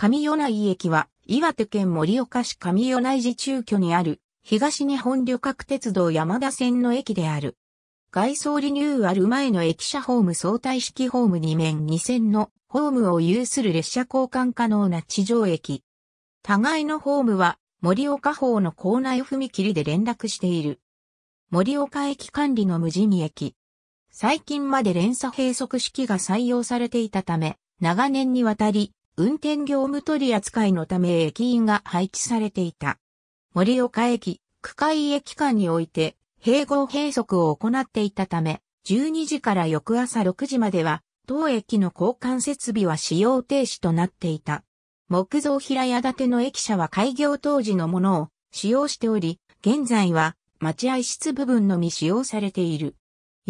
上与内駅は、岩手県盛岡市上与内寺中居にある、東日本旅客鉄道山田線の駅である。外装リニューアル前の駅舎ホーム相対式ホーム2面2線のホームを有する列車交換可能な地上駅。互いのホームは、盛岡方の構内踏切で連絡している。盛岡駅管理の無人駅。最近まで連鎖閉塞式が採用されていたため、長年にわたり、運転業務取り扱いのため駅員が配置されていた。森岡駅、区会駅間において、併合閉塞を行っていたため、12時から翌朝6時までは、当駅の交換設備は使用停止となっていた。木造平屋建ての駅舎は開業当時のものを使用しており、現在は待合室部分のみ使用されている。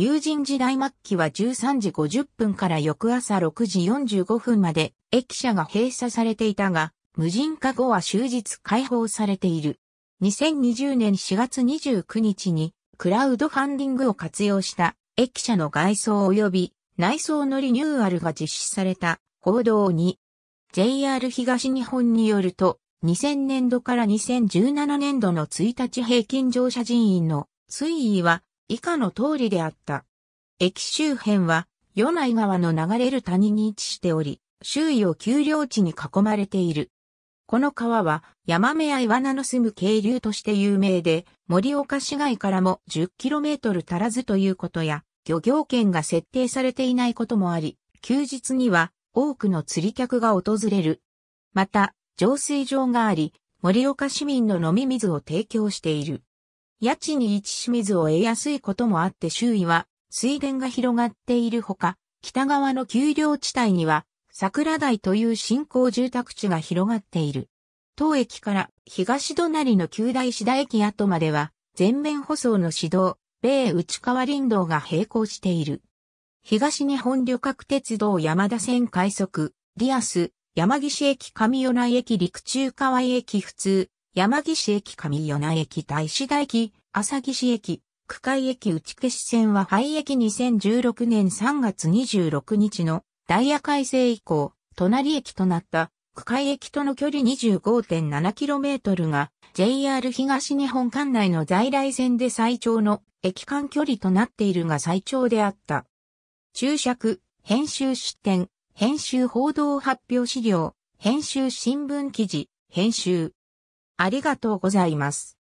友人時代末期は13時50分から翌朝6時45分まで駅舎が閉鎖されていたが、無人化後は終日開放されている。2020年4月29日にクラウドファンディングを活用した駅舎の外装及び内装のリニューアルが実施された報道に JR 東日本によると2000年度から2017年度の1日平均乗車人員の推移は以下の通りであった。駅周辺は、与内川の流れる谷に位置しており、周囲を丘陵地に囲まれている。この川は、ヤマメやイワナの住む渓流として有名で、森岡市街からも 10km 足らずということや、漁業権が設定されていないこともあり、休日には多くの釣り客が訪れる。また、浄水場があり、森岡市民の飲み水を提供している。家地に位置し水を得やすいこともあって周囲は水田が広がっているほか、北側の丘陵地帯には桜台という新興住宅地が広がっている。当駅から東隣の旧大志田駅跡までは全面舗装の指導、米内川林道が並行している。東日本旅客鉄道山田線快速、リアス、山岸駅上与内駅陸中川井駅普通、山岸駅上与那駅大志田駅、朝岸駅、区海駅打消線は廃駅2016年3月26日のダイヤ改正以降、隣駅となった区海駅との距離 25.7km が JR 東日本管内の在来線で最長の駅間距離となっているが最長であった。注釈、編集出典、編集報道発表資料、編集新聞記事、編集。ありがとうございます。